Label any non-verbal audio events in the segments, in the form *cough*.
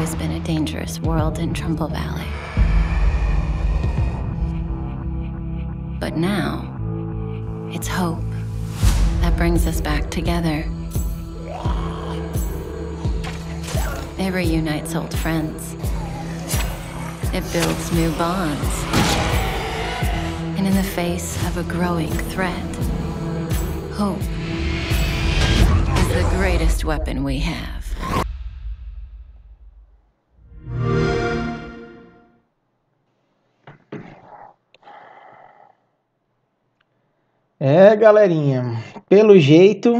always been a dangerous world in Trumbull Valley. But now, it's hope that brings us back together. It reunites old friends. It builds new bonds. And in the face of a growing threat, hope is the greatest weapon we have. É, galerinha, pelo jeito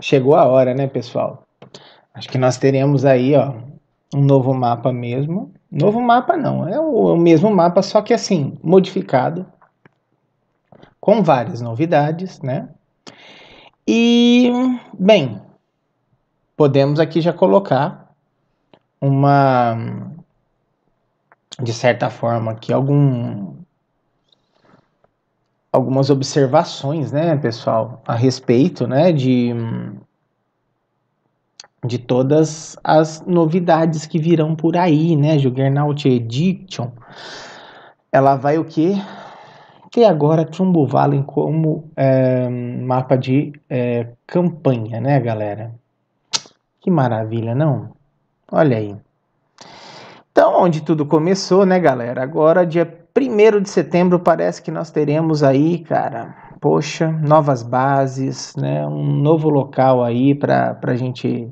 chegou a hora, né, pessoal? Acho que nós teremos aí, ó, um novo mapa mesmo. Novo mapa não, é o, o mesmo mapa, só que assim, modificado, com várias novidades, né? E, bem, podemos aqui já colocar uma, de certa forma, aqui algum algumas observações, né, pessoal, a respeito, né, de de todas as novidades que virão por aí, né, Juggernaut Edition. Ela vai o que? Ter agora Trumbo Valley como é, mapa de é, campanha, né, galera? Que maravilha, não? Olha aí. Então, onde tudo começou, né, galera? Agora, dia 1 de setembro parece que nós teremos aí, cara, poxa, novas bases, né? um novo local aí para a gente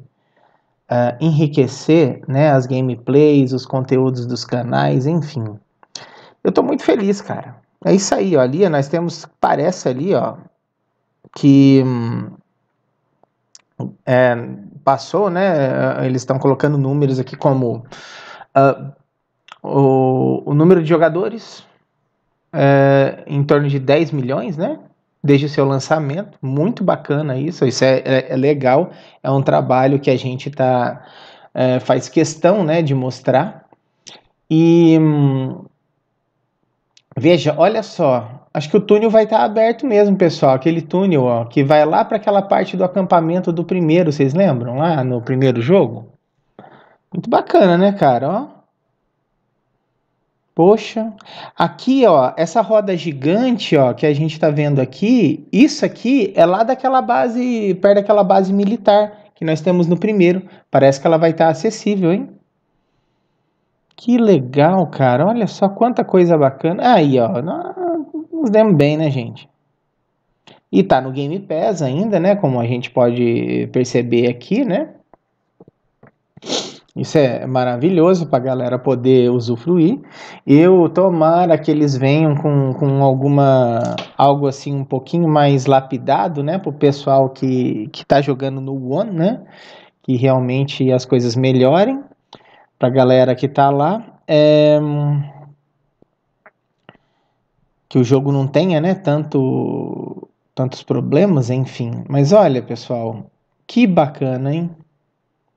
uh, enriquecer né? as gameplays, os conteúdos dos canais, enfim. Eu estou muito feliz, cara. É isso aí, ó, ali nós temos, parece ali, ó, que hum, é, passou, né? Eles estão colocando números aqui como uh, o, o número de jogadores é, em torno de 10 milhões, né? Desde o seu lançamento, muito bacana isso, isso é, é, é legal, é um trabalho que a gente tá, é, faz questão né, de mostrar. E hum, veja, olha só, acho que o túnel vai estar tá aberto mesmo, pessoal. Aquele túnel ó, que vai lá para aquela parte do acampamento do primeiro, vocês lembram? Lá no primeiro jogo? Muito bacana, né, cara? Ó, Poxa, aqui ó, essa roda gigante ó que a gente está vendo aqui, isso aqui é lá daquela base, perto daquela base militar que nós temos no primeiro. Parece que ela vai estar tá acessível, hein? Que legal, cara. Olha só quanta coisa bacana. Aí, ó, nós nos demos bem, né, gente? E tá no Game Pass ainda, né? Como a gente pode perceber aqui, né? Isso é maravilhoso para a galera poder usufruir. Eu tomara que eles venham com, com alguma algo assim um pouquinho mais lapidado, né, para o pessoal que que está jogando no One, né, que realmente as coisas melhorem para a galera que está lá. É... Que o jogo não tenha, né, tanto tantos problemas, enfim. Mas olha, pessoal, que bacana, hein?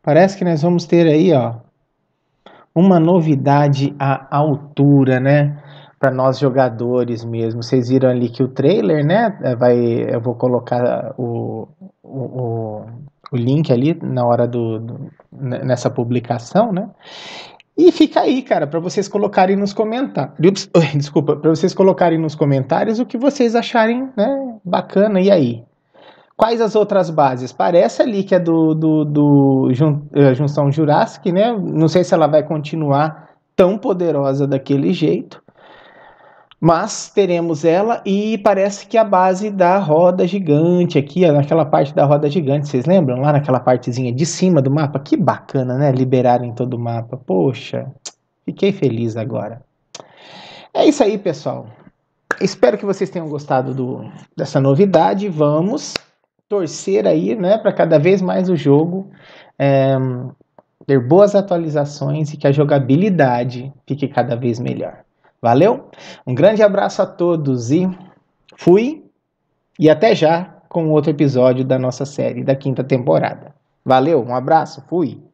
Parece que nós vamos ter aí, ó, uma novidade à altura, né? Para nós jogadores mesmo. Vocês viram ali que o trailer, né? É, vai, eu vou colocar o, o, o link ali na hora do, do nessa publicação, né? E fica aí, cara, para vocês colocarem nos comentários. *laughs* Desculpa, para vocês colocarem nos comentários o que vocês acharem, né? Bacana e aí. Quais as outras bases? Parece ali que é do, do, do jun, eh, junção Jurassic, né? Não sei se ela vai continuar tão poderosa daquele jeito. Mas teremos ela e parece que a base da roda gigante aqui, naquela parte da roda gigante, vocês lembram? Lá naquela partezinha de cima do mapa? Que bacana, né? Liberarem todo o mapa. Poxa, fiquei feliz agora. É isso aí, pessoal. Espero que vocês tenham gostado do, dessa novidade. Vamos torcer aí, né, para cada vez mais o jogo é, ter boas atualizações e que a jogabilidade fique cada vez melhor. Valeu? Um grande abraço a todos e fui e até já com outro episódio da nossa série da quinta temporada. Valeu, um abraço, fui!